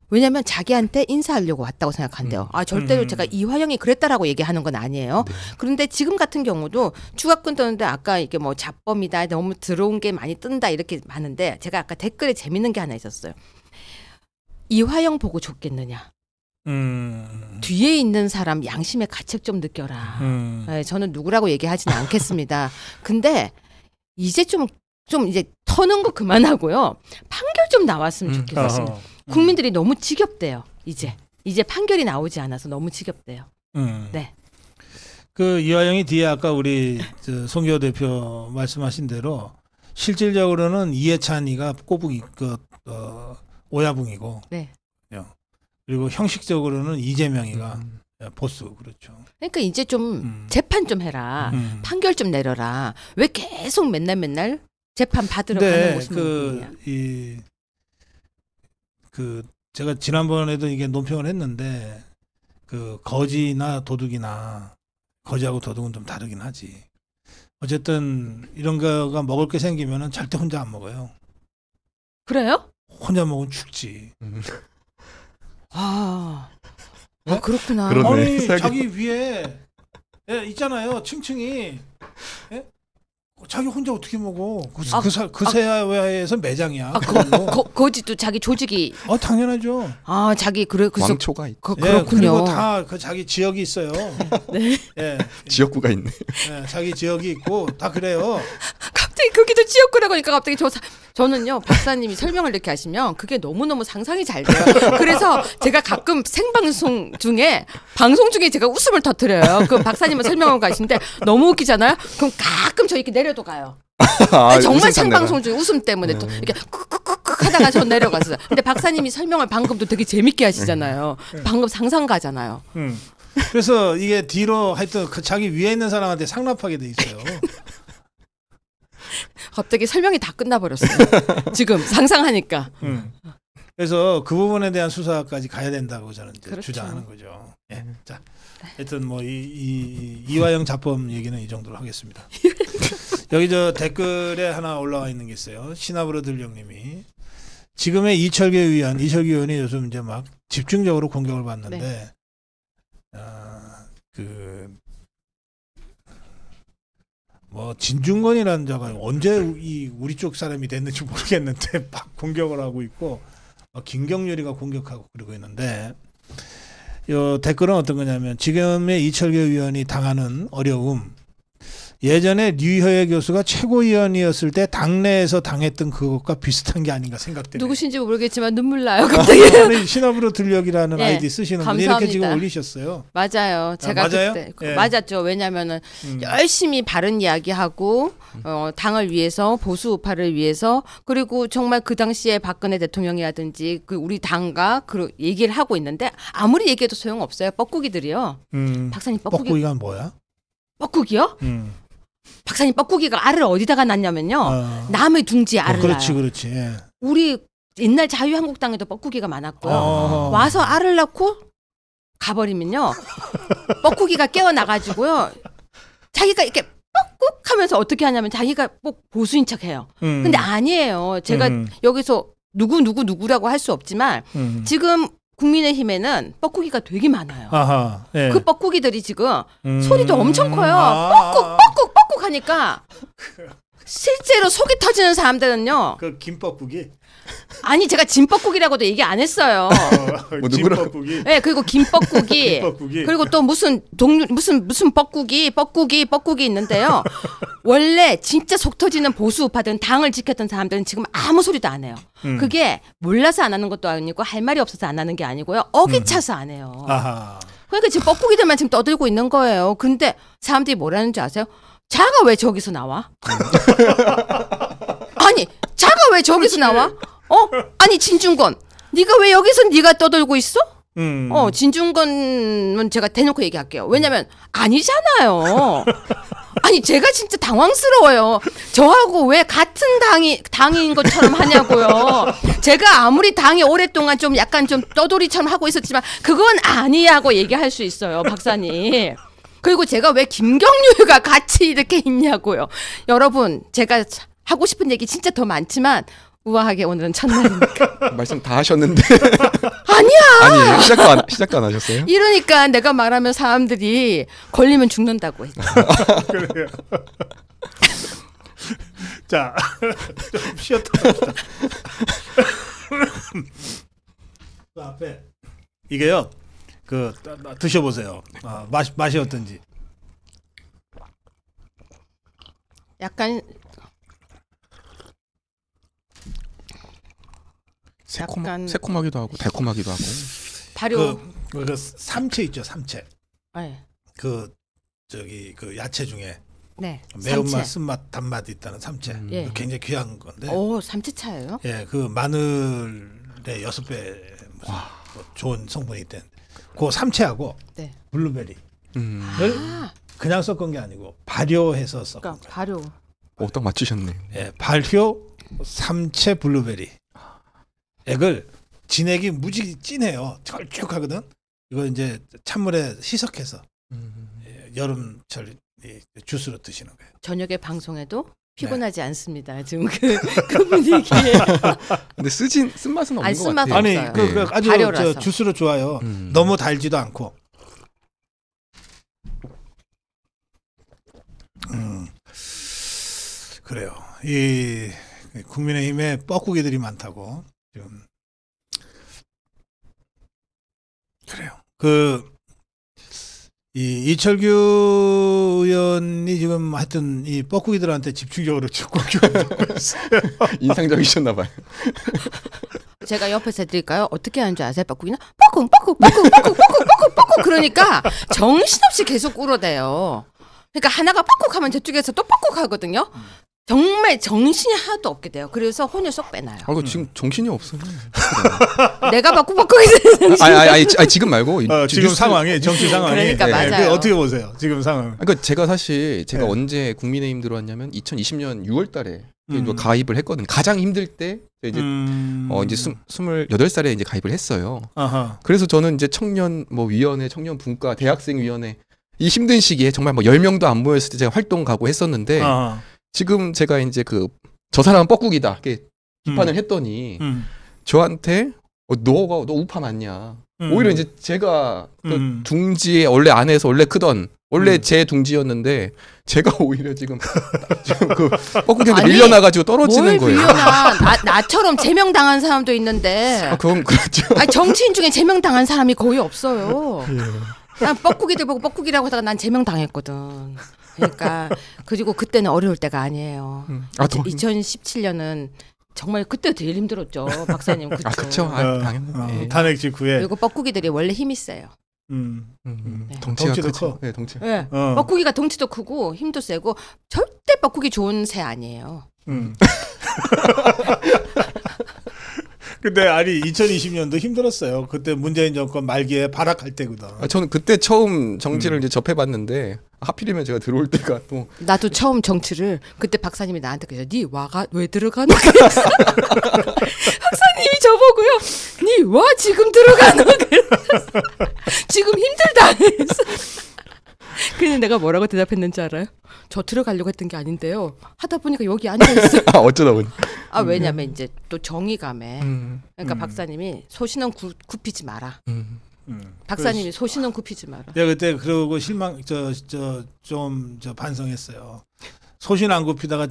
왜냐면 자기한테 인사하려고 왔다고 생각한대요. 음. 아 절대로 음. 제가 이화영이 그랬다라고 얘기하는 건 아니에요. 네. 그런데 지금 같은 경우도 추가권 뜨는데 아까 이게 뭐 잡범이다 너무 들어온 게 많이 뜬다 이렇게 많은데 제가 아까 댓글에 재밌는 게 하나 있었어요. 이화영 보고 좋겠느냐. 음. 뒤에 있는 사람 양심의 가책 좀 느껴라. 음. 네, 저는 누구라고 얘기하지는 않겠습니다. 근데 이제 좀 좀 이제 터는 거 그만하고요. 판결 좀 나왔으면 음. 좋겠어요. 국민들이 너무 지겹대요. 이제 이제 판결이 나오지 않아서 너무 지겹대요. 음. 네. 그 이화영이 뒤에 아까 우리 송기호 대표 말씀하신 대로 실질적으로는 이해찬이가 꼬북이 그 어, 오야붕이고 네. 예. 그리고 형식적으로는 이재명이가 음. 예, 보수 그렇죠. 그러니까 이제 좀 음. 재판 좀 해라, 음. 판결 좀 내려라. 왜 계속 맨날 맨날 재판 받으러 네, 가는 모습이냐. 그그 제가 지난번에도 이게 논평을 했는데 그 거지나 도둑이나 거지하고 도둑은 좀 다르긴 하지. 어쨌든 이런 거가 먹을 게 생기면은 절대 혼자 안 먹어요. 그래요? 혼자 먹으면 죽지. 아, 아 어? 그렇구나. 그러네. 아니 자기 위에 예, 있잖아요 층층이 예? 자기 혼자 어떻게 먹어? 그, 아, 그, 사, 그세야 외에서 아. 매장이야. 아, 그, 거, 거지도 자기 조직이. 아 당연하죠. 아 자기 그래 그 왕초가 있. 예, 그, 그렇군요. 그리고 다그 자기 지역이 있어요. 네. 예. 지역구가 있네. 예, 자기 지역이 있고 다 그래요. 갑자기 거기도 지역구라고 하니까 갑자기 저 사, 저는요 박사님이 설명을 이렇게 하시면 그게 너무너무 상상이 잘 돼요. 그래서 제가 가끔 생방송 중에 방송 중에 제가 웃음을 터트려요. 그럼 박사님은 설명하고 가시는데 너무 웃기잖아요. 그럼 가끔 저 이렇게 내려도 가요. 아, 정말 생방송 중에 웃음 때문에 네. 이렇게 쿡쿡쿡쿡 하다가 저 내려갔어요. 근데 박사님이 설명을 방금도 되게 재밌게 하시잖아요. 네. 방금 상상 가잖아요. 음. 그래서 이게 뒤로 하여튼 그 자기 위에 있는 사람한테 상납하게 돼 있어요. 갑자기 설명이 다 끝나버렸어요. 지금 상상하니까. 음. 그래서 그 부분에 대한 수사까지 가야 된다고 저는 그렇죠. 주장하는 거죠. 예. 음. 자, 네. 하여튼 뭐이 이, 이화영 자범 얘기는 이 정도로 하겠습니다. 여기 저 댓글에 하나 올라와 있는 게 있어요. 신압으로 들령님이 지금의 이철규 의원, 이철규 의원이 요즘 이제 막 집중적으로 공격을 받는데, 네. 아, 그뭐 진중권이라는 자가 언제 이 우리 쪽 사람이 됐는지 모르겠는데 막 공격을 하고 있고 김경률이가 공격하고 그러고 있는데 요 댓글은 어떤 거냐면 지금의 이철규 의원이 당하는 어려움 예전에 류혀의 교수가 최고위원이었을 때 당내에서 당했던 그것과 비슷한 게 아닌가 생각됩니다. 누구신지 모르겠지만 눈물 나요. 갑자기. 아, 신업으로 들력이라는 네, 예, 아이디 쓰시는 분이 이렇게 지금 올리셨어요. 맞아요. 아, 제가 아, 맞아요? 그때 네. 맞았죠. 왜냐면 음. 열심히 바른 이야기하고 음. 어, 당을 위해서 보수 우파를 위해서 그리고 정말 그 당시에 박근혜 대통령이라든지 그 우리 당과 그 얘기를 하고 있는데 아무리 얘기해도 소용없어요. 뻐꾸기들이요. 음, 박사님 뻐꾸기. 가 뭐야? 뻐꾸기요? 음. 박사님 뻐꾸기가 알을 어디다가 낳냐면요. 어. 남의 둥지 어, 알을 어, 그렇지, 그렇지. 예. 우리 옛날 자유한국당에도 뻐꾸기가 많았고요. 어. 와서 알을 낳고 가버리면요. 뻐꾸기가 깨어나가지고요. 자기가 이렇게 뻐꾹 하면서 어떻게 하냐면 자기가 꼭 보수인 척 해요. 음. 근데 아니에요. 제가 음. 여기서 누구, 누구, 누구라고 할 수 없지만 음. 지금 국민의힘에는 뻐꾸기가 되게 많아요. 아하, 예. 그 뻐꾸기들이 지금 음. 소리도 엄청 커요. 아. 뻐꾸, 뻐 생각하니까 실제로 속이 터지는 사람들은요. 그 김밥국이 아니 제가 진뻑국이라고도 얘기 안 했어요. 어, 뭐 김밥국이. 네 예, 그리고 김뻑국이. 김밥국이. 그리고 또 무슨 동류 무슨 무슨 뻐국이 뻐국이 뻐국이 있는데요. 원래 진짜 속 터지는 보수 우파든 당을 지켰던 사람들은 지금 아무 소리도 안 해요. 음. 그게 몰라서 안 하는 것도 아니고 할 말이 없어서 안 하는 게 아니고요. 어기차서 안 해요. 음. 아하. 그러니까 지금 뻐국이들만 지금 떠들고 있는 거예요. 근데 사람들이 뭐라는 줄 아세요? 자가 왜 저기서 나와? 음. 아니 자가 왜 저기서 그치. 나와? 어? 아니 진중권 네가 왜 여기서 네가 떠들고 있어? 음. 어 진중권은 제가 대놓고 얘기할게요. 왜냐면 아니잖아요. 아니 제가 진짜 당황스러워요. 저하고 왜 같은 당이 당인 것처럼 하냐고요. 제가 아무리 당이 오랫동안 좀 약간 좀 떠돌이처럼 하고 있었지만 그건 아니야고 얘기할 수 있어요, 박사님. 그리고 제가 왜 김경률과 같이 이렇게 있냐고요. 여러분, 제가 하고 싶은 얘기 진짜 더 많지만 우아하게 오늘은 첫날이니까. 말씀 다 하셨는데. 아니야. 아니 시작도 안, 시작도 안 하셨어요? 이러니까 내가 말하면 사람들이 걸리면 죽는다고 했 그래요. 자, 좀 쉬었다 합시다. 그 앞에 이게요. 그 드셔보세요. 아, 맛 맛이 어떤지. 약간 새콤 약간... 새콤하기도 하고 달콤하기도 하고. 발효. 그, 그 삼채 있죠 삼채. 네. 그 저기 그 야채 중에 네. 매운맛, 쓴맛, 단맛 있다는 삼채. 음. 예. 그 굉장히 귀한 건데. 오, 삼채차예요? 예, 그 마늘의 여섯 배 뭐 좋은 성분이 있대 그 삼채하고 네. 블루베리를 음. 아. 그냥 섞은 게 아니고 발효해서 섞은 그러니까 거예요. 발효. 오, 어, 딱 맞추셨네. 예, 발효 삼채 블루베리 액을 진액이 무지 진해요. 걸쭉하거든. 이거 이제 찬물에 희석해서 음. 예, 여름철 예, 주스로 드시는 거예요. 저녁에 방송에도 피곤하지 네. 않습니다. 지금 그, 그 분위기에. 근데 쓰진 쓴맛은 없는 것 같아요. 아니, 그, 그 네. 아주 저 주스로 좋아요. 음. 너무 달지도 않고. 음. 그래요. 이 국민의힘에 뻐꾸기들이 많다고 지금. 그래요. 그이 이철규 의원이 지금 하여튼 이 뻐꾸기들한테 집중적으로 적극 교육어요 인상적이셨나 봐요. 제가 옆에서 해드릴까요? 어떻게 하는 줄 아세요? 뻐꾸기는 뻐꾸 뻐꾸 뻐꾸 뻐꾸 뻐꾸 뻐꾸 뻐꾸 그러니까 정신없이 계속 울어대요. 그러니까 하나가 뻐꾹 하면 저쪽에서 또 뻐꾹 하거든요. 정말 정신이 하나도 없게 돼요. 그래서 혼을 쏙 빼놔요. 아, 그 지금 정신이 없어 네. 내가 바꾸바꾸 있는 아아아아 지금 말고 어, 지금 상황이 정치 상황이 그러니까 네. 맞아요. 그 어떻게 보세요? 지금 상황. 그러니까 제가 사실 제가 네. 언제 국민의힘 들어왔냐면 2020년 6월달에 음. 가입을 했거든. 가장 힘들 때 이제 음. 어 이제 스물여덟 살에 이제 가입을 했어요. 아하. 그래서 저는 이제 청년 뭐 위원회, 청년 분과, 대학생 위원회 이 힘든 시기에 정말 뭐 열명도안 모였을 때 제가 활동 가고 했었는데. 아하. 지금 제가 이제 그 저 사람은 뻐꾸기다 이렇게 비판을 음. 했더니 음. 저한테 어, 너가 너 우파 맞냐? 음. 오히려 이제 제가 그 음. 둥지에 원래 안에서 원래 크던 원래 음. 제 둥지였는데 제가 오히려 지금 지금 그 뻐꾸기한테 밀려나가지고 떨어지는 거예요. 나 나, 처럼 제명 당한 사람도 있는데. 아, 그건 그렇죠. 아니, 정치인 중에 제명 당한 사람이 거의 없어요. 예. 난 뻐꾸기들 보고 뻐꾸기라고 하다가 난 제명 당했거든. 그러니까 그리고 그때는 어려울 때가 아니에요. 음. 아, 2017년은 정말 그때 제일 힘들었죠, 박사님. 아, 그쵸? 아, 그쵸. 아, 당연히. 어, 네. 탄핵 직후에. 그리고 뻐꾸기들이 원래 힘이 세요. 음. 음. 음. 음. 네. 덩치가 커. 네, 예, 덩치. 네. 어. 뻐꾸기가 덩치도 크고 힘도 세고 절대 뻐꾸기 좋은 새 아니에요. 음. 근데 아니 2020년도 힘들었어요. 그때 문재인 정권 말기에 발악할 때거든. 아, 저는 그때 처음 정치를 음. 이제 접해봤는데 하필이면 제가 들어올 때가 또 나도 처음 정치를 그때 박사님이 나한테 그래서 니 와가 왜 들어가는 거야? 박사님이 저보고요. 니 와 지금 들어가는 거야? 지금 힘들다. 그래서 그래서 내가 뭐라고 대답했는지 알아요? 저 들어가려고 했던 게 아닌데요. 하다 보니까 여기 앉아 있어요. 아, 어쩌다 보니. 아 왜냐면 이제 또 정의감에 음, 그러니까 음. 박사님이 소신은 굽히지 마라. 음. 음. 박사님이 소신은 굽히지 마라. 내가 그때 그러고 실망 저 저 좀 저 반성했어요. 소신 안 굽히다가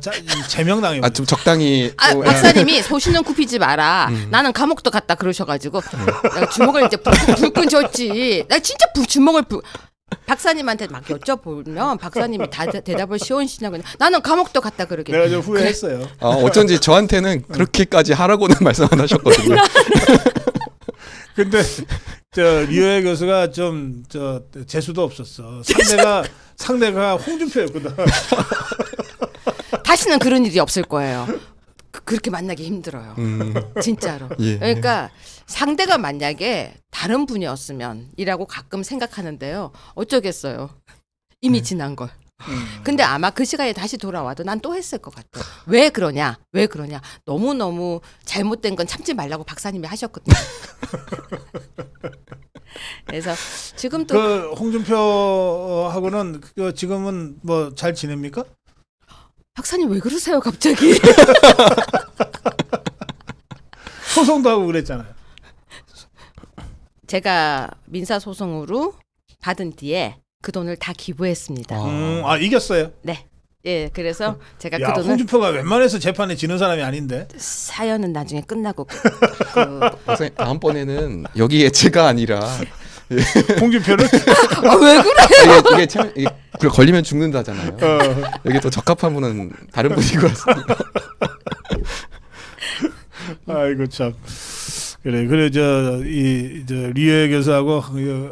제명당해 아좀 적당히. 아, 또, 예. 박사님이 소신은 굽히지 마라. 음. 나는 감옥도 갔다 그러셔가지고 음. 주먹을 이제 불끈 줬지. 나 진짜 부, 주먹을 불. 박사님한테 막 여쭤보면 박사님이 다 대답을 시원시원고 나는 감옥도 갔다 그러겠 내가 좀 후회했어요. 아, 어쩐지 저한테는 그렇게까지 하라고는 말씀 안 하셨거든요. 근데 저 리오의 교수가 좀 저 재수도 없었어. 상대가 상대가 홍준표였거든. 다시는 그런 일이 없을 거예요. 그, 그렇게 만나기 힘들어요. 음. 진짜로. 예. 그러니까 상대가 만약에 다른 분이었으면이라고 가끔 생각하는데요. 어쩌겠어요. 이미 네. 지난 걸. 음. 근데 아마 그 시간에 다시 돌아와도 난 또 했을 것 같아. 왜 그러냐? 왜 그러냐? 너무 너무 잘못된 건 참지 말라고 박사님이 하셨거든요. 그래서 지금 도그 홍준표하고는 그 지금은 뭐 잘 지냅니까? 박사님 왜 그러세요 갑자기? 소송도 하고 그랬잖아요. 제가 민사 소송으로 받은 뒤에 그 돈을 다 기부했습니다. 음, 아 이겼어요? 네. 예, 그래서 제가 그 야, 그 돈을 홍준표가 웬만해서 재판에 지는 사람이 아닌데 사연은 나중에 끝나고 그, 다음번에는 여기에 제가 아니라 홍준표를 아, 왜 그래? 이게, 이게 참 이게 걸리면 죽는다잖아요. 어. 여기 더 적합한 분은 다른 분인 것 같습니다. 아이고 참. 그래 그래 저 이 저 리에 교수하고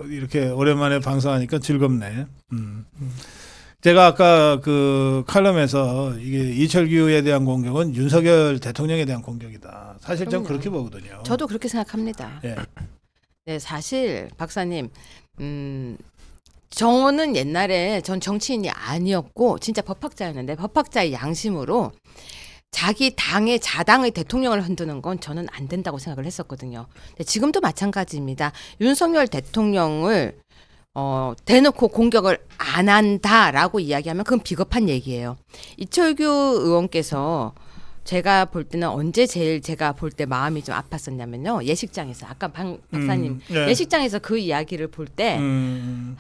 이렇게 오랜만에 방송하니까 즐겁네. 음. 제가 아까 그 칼럼에서 이게 이철규에 대한 공격은 윤석열 대통령에 대한 공격이다. 사실 좀 그렇게 보거든요. 저도 그렇게 생각합니다. 예. 네, 사실 박사님, 음, 저는 옛날에 전 정치인이 아니었고 진짜 법학자였는데 법학자의 양심으로 자기 당의 자당의 대통령을 흔드는 건 저는 안 된다고 생각을 했었거든요. 근데 지금도 마찬가지입니다. 윤석열 대통령을 어, 대놓고 공격을 안 한다라고 이야기하면 그건 비겁한 얘기예요. 이철규 의원께서 제가 볼 때는 언제 제일 제가 볼 때 마음이 좀 아팠었냐면요. 예식장에서 아까 박, 음, 박사님 음, 네. 예식장에서 그 이야기를 볼때 음.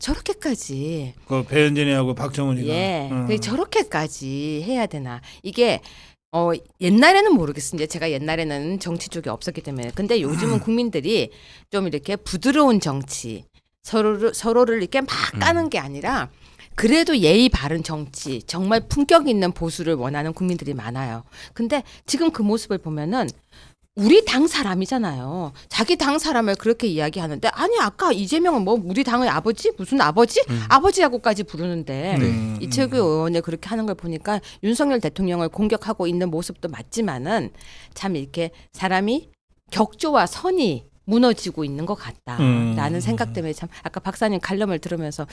저렇게까지. 그 배현진이하고 박정훈이가. 예. 음. 저렇게까지 해야 되나. 이게 어 옛날에는 모르겠습니다. 제가 옛날에는 정치 쪽이 없었기 때문에. 근데 요즘은 음. 국민들이 좀 이렇게 부드러운 정치 서로를 서로를 이렇게 막 음. 까는 게 아니라 그래도 예의 바른 정치, 정말 품격 있는 보수를 원하는 국민들이 많아요. 근데 지금 그 모습을 보면은 우리 당 사람이잖아요. 자기 당 사람을 그렇게 이야기하는데 아니 아까 이재명은 뭐 우리 당의 아버지 무슨 아버지 음. 아버지라고까지 부르는데 네. 이철규 음. 의원이 그렇게 하는 걸 보니까 윤석열 대통령을 공격하고 있는 모습도 맞지만은 참 이렇게 사람이 격조와 선이 무너지고 있는 것 같다라는 음. 생각 때문에 참 아까 박사님 갈럼을 들으면서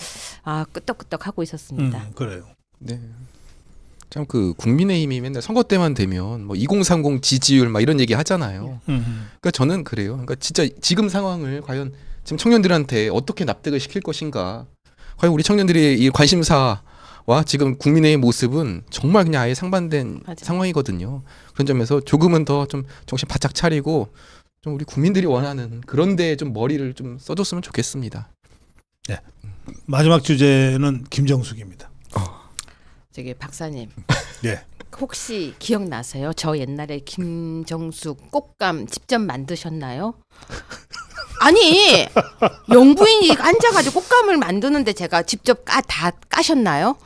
아 끄떡끄떡 하고 있었습니다. 음, 그래요. 네. 참그 국민의힘이 맨날 선거 때만 되면 뭐 2030 지지율 막 이런 얘기 하잖아요. 예. 음. 그러니까 저는 그래요. 그러니까 진짜 지금 상황을 과연 지금 청년들한테 어떻게 납득을 시킬 것인가. 과연 우리 청년들의 이 관심사와 지금 국민의 모습은 정말 그냥 아예 상반된 맞아. 상황이거든요. 그런 점에서 조금은 더 좀 정신 바짝 차리고 좀 우리 국민들이 원하는 그런 데에 좀 머리를 좀 써줬으면 좋겠습니다. 네. 마지막 주제는 김정숙입니다. 저기 박사님. 예. 혹시 기억나세요? 저 옛날에 김정숙 꽃감 직접 만드셨나요? 아니 영부인이 앉아가지고 꽃감을 만드는데 제가 직접 까다 까셨나요?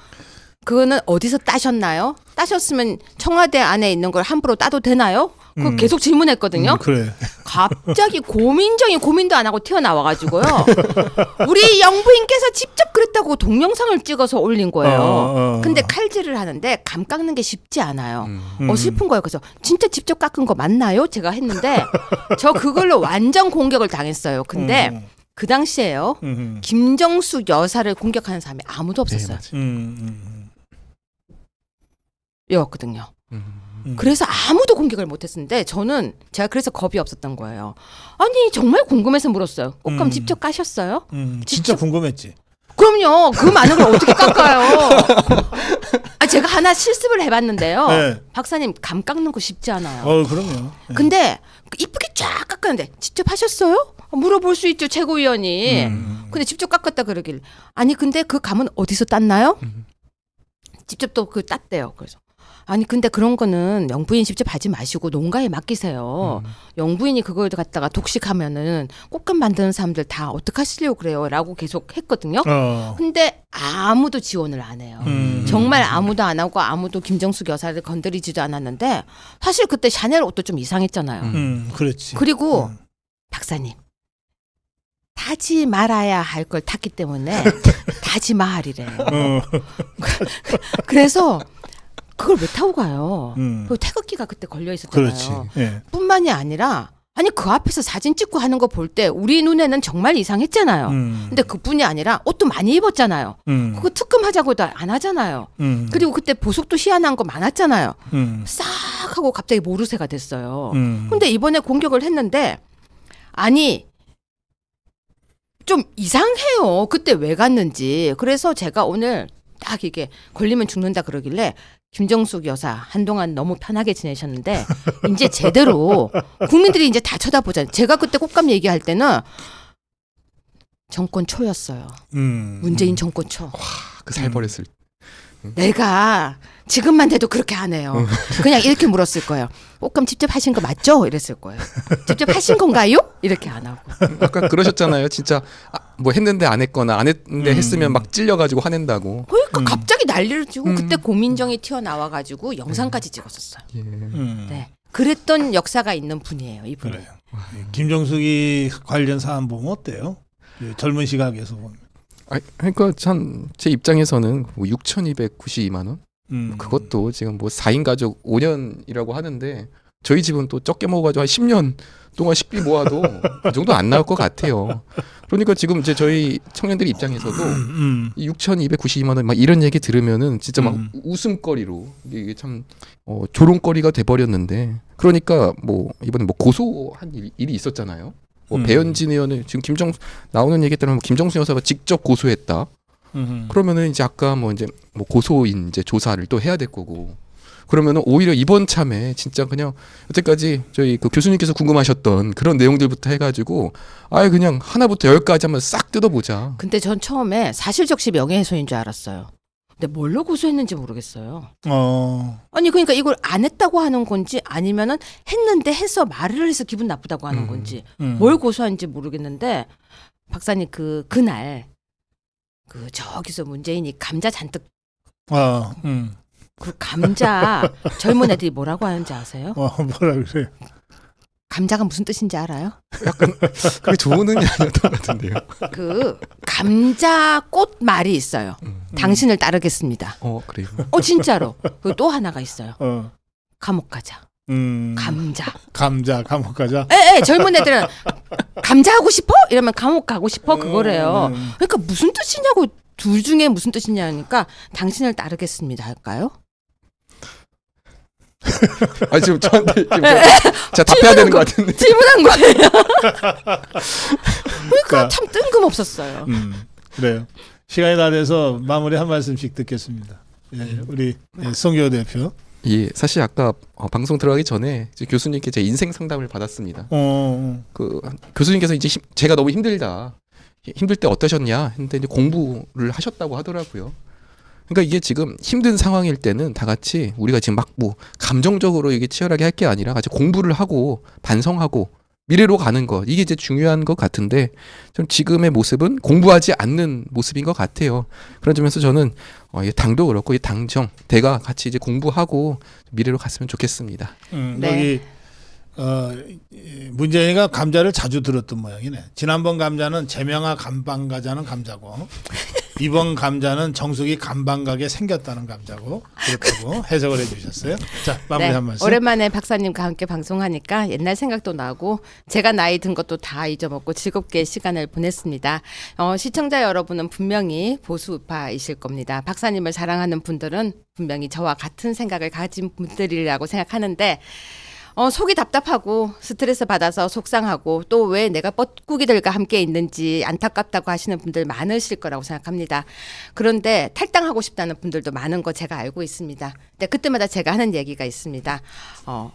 그거는 어디서 따셨나요? 따셨으면 청와대 안에 있는 걸 함부로 따도 되나요? 그 음. 계속 질문했거든요. 음, 그래. 갑자기 고민 정이 고민도 안 하고 튀어나와가지고요. 우리 영부인께서 직접 그랬다고 동영상을 찍어서 올린 거예요. 어, 어, 어, 근데 칼질을 하는데 감 깎는 게 쉽지 않아요. 음. 어 음. 슬픈 거예요. 그래서 진짜 직접 깎은 거 맞나요? 제가 했는데 저 그걸로 완전 공격을 당했어요. 근데 음. 그 당시에요. 김정수 여사를 공격하는 사람이 아무도 네, 없었어요. 네, 였거든요. 음. 음. 그래서 아무도 공격을 못했는데 저는 제가 그래서 겁이 없었던 거예요. 아니 정말 궁금해서 물었어요. 꽃감 음. 직접 까셨어요? 음. 음. 직접? 진짜 궁금했지. 그럼요. 그 많은 걸 어떻게 깎아요? 아, 제가 하나 실습을 해봤는데요. 네. 박사님, 감 깎는 거 쉽지 않아요. 어, 그럼요. 네. 근데 이쁘게 쫙 깎았는데, 직접 하셨어요? 아, 물어볼 수 있죠, 최고위원이. 음. 근데 직접 깎았다 그러길. 아니, 근데 그 감은 어디서 땄나요? 음. 직접 또 그 땄대요. 그래서 아니 근데 그런 거는 영부인 직접 하지 마시고 농가에 맡기세요. 음. 영부인이 그걸 갖다가 독식하면은 꽃감 만드는 사람들 다어떡 하시려고 그래요라고 계속 했거든요. 어. 근데 아무도 지원을 안 해요. 음. 정말 아무도 안 하고 아무도 김정숙 여사를 건드리지도 않았는데 사실 그때 샤넬 옷도 좀 이상했잖아요. 음, 음 그렇지. 그리고 음. 박사님 타지 말아야 할 걸 탔기 때문에 타지 마하리래요. 어. 그래서 그걸 왜 타고 가요? 음. 그 태극기가 그때 걸려 있었잖아요. 예. 뿐만이 아니라 아니 그 앞에서 사진 찍고 하는 거 볼 때 우리 눈에는 정말 이상했잖아요. 음. 근데 그뿐이 아니라 옷도 많이 입었잖아요. 음. 그거 특검하자고도 안 하잖아요. 음. 그리고 그때 보석도 희한한 거 많았잖아요. 음. 싹 하고 갑자기 모르쇠가 됐어요. 음. 근데 이번에 공격을 했는데 아니 좀 이상해요. 그때 왜 갔는지. 그래서 제가 오늘 딱 이게 걸리면 죽는다 그러길래 김정숙 여사 한동안 너무 편하게 지내셨는데 이제 제대로 국민들이 이제 다 쳐다보잖아요. 제가 그때 꽃감 얘기할 때는 정권 초였어요. 음, 문재인 음. 정권 초. 와, 그 살벌했을. 음. 내가 지금만 돼도 그렇게 안 해요. 어. 그냥 이렇게 물었을 거예요. 옷감 어, 직접 하신 거 맞죠? 이랬을 거예요. 직접 하신 건가요? 이렇게 안 하고. 아까 그러셨잖아요. 진짜 아, 뭐 했는데 안 했거나 안 했는데 음. 했으면 막 찔려가지고 화낸다고. 그러니까 음. 갑자기 난리를 치고 음. 그때 고민정이 튀어나와가지고 영상까지 음. 찍었었어요. 예. 음. 네. 그랬던 역사가 있는 분이에요. 이분. 그래요. 김정숙이 관련 사안 보면 어때요? 예, 젊은 시각에서 보면. 아, 그러니까 참 제 입장에서는 뭐 6,292만 원 음. 뭐 그것도 지금 뭐 4인 가족 5년이라고 하는데 저희 집은 또 적게 먹어가지고 한 10년 동안 식비 모아도 그 정도 안 나올 것 같아요. 그러니까 지금 이제 저희 청년들 입장에서도 음. 6,292만 음. 원막 이런 얘기 들으면은 진짜 막 음. 웃음거리로 이게 참 어, 조롱거리가 돼버렸는데 그러니까 뭐 이번에 뭐 고소한 일, 일이 있었잖아요. 뭐 음. 배현진 의원을 지금 김정 나오는 얘기 때문에 뭐 김정수 여사가 직접 고소했다. 그러면은 이제 아까 뭐 이제 뭐 고소인 이제 조사를 또 해야 될 거고 그러면은 오히려 이번 참에 진짜 그냥 여태까지 저희 그 교수님께서 궁금하셨던 그런 내용들부터 해가지고 아예 그냥 하나부터 열까지 한번 싹 뜯어보자. 근데 전 처음에 사실적시 명예훼손인 줄 알았어요. 근데 뭘로 고소했는지 모르겠어요. 어. 아니 그러니까 이걸 안 했다고 하는 건지 아니면은 했는데 해서 말을 해서 기분 나쁘다고 하는 음, 건지 음. 뭘 고소한지 모르겠는데 박사님 그 그날 그 저기서 문재인이 감자 잔뜩 아, 음. 그 감자 젊은 애들이 뭐라고 하는지 아세요? 어, 뭐라 그래요? 감자가 무슨 뜻인지 알아요? 약간 그게 좋은 의미 아니었던 것 같은데요. 그 감자 꽃 말이 있어요. 음. 음. 당신을 따르겠습니다. 어 그래요? 어 진짜로. 그리고 또 하나가 있어요. 어. 감옥 가자. 음... 감자. 감자 감옥 가자. 에, 예, 에 예, 젊은 애들은 감자 하고 싶어? 이러면 감옥 가고 싶어 그거래요. 음, 음. 그러니까 무슨 뜻이냐고 둘 중에 무슨 뜻이냐니까 당신을 따르겠습니다 할까요? 아 지금 저한테 지금 에, 예, 에, 제가 답해야 되는 거, 것 같은데 질문한 거예요. 그러니까, 그러니까 참 뜬금없었어요. 음, 그래요. 시간이 다 돼서 마무리 한 말씀씩 듣겠습니다. 예, 네. 우리 예, 네, 송교 대표. 예, 사실 아까 어, 방송 들어가기 전에 교수님께 제 인생 상담을 받았습니다. 어, 어, 어. 그 교수님께서 이제 힘, 제가 너무 힘들다. 힘들 때 어떠셨냐 했는데 이제 공부를 하셨다고 하더라고요. 그러니까 이게 지금 힘든 상황일 때는 다 같이 우리가 지금 막 뭐 감정적으로 이게 치열하게 할 게 아니라 같이 공부를 하고 반성하고 미래로 가는 것 이게 이제 중요한 것 같은데 좀 지금의 모습은 공부하지 않는 모습인 것 같아요. 그런 점에서 저는 어, 당도 그렇고 이 당정 대가 같이 이제 공부하고 미래로 갔으면 좋겠습니다. 음, 네. 여기 어, 문재인이가 감자를 자주 들었던 모양이네. 지난번 감자는 제명아 감방 가자는 감자고 이번 감자는 정수기 감방각에 생겼다는 감자고 그렇다고 해석을 해주셨어요. 자 마무리 네, 한 말씀. 오랜만에 박사님과 함께 방송하니까 옛날 생각도 나고 제가 나이 든 것도 다 잊어먹고 즐겁게 시간을 보냈습니다. 어, 시청자 여러분은 분명히 보수 우파이실 겁니다. 박사님을 사랑하는 분들은 분명히 저와 같은 생각을 가진 분들이라고 생각하는데. 어, 속이 답답하고 스트레스 받아서 속상하고 또 왜 내가 뻐꾸기들과 함께 있는지 안타깝다고 하시는 분들 많으실 거라고 생각합니다. 그런데 탈당하고 싶다는 분들도 많은 거 제가 알고 있습니다. 근데 그때마다 제가 하는 얘기가 있습니다. 어,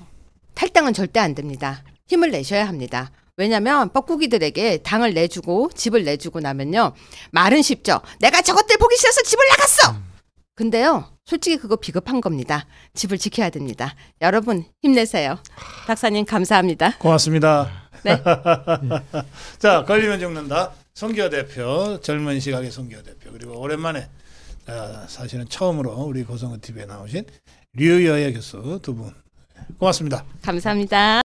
탈당은 절대 안 됩니다. 힘을 내셔야 합니다. 왜냐면 뻐꾸기들에게 당을 내주고 집을 내주고 나면요. 말은 쉽죠. 내가 저것들 보기 싫어서 집을 나갔어. 근데요, 솔직히 그거 비겁한 겁니다. 집을 지켜야 됩니다. 여러분 힘내세요. 박사님 감사합니다. 고맙습니다. 네. 자, 걸리면 죽는다. 송기호 대표, 젊은 시각의 송기호 대표 그리고 오랜만에 어, 사실은 처음으로 우리 고성우 TV에 나오신 류여예 교수 두 분 고맙습니다. 감사합니다.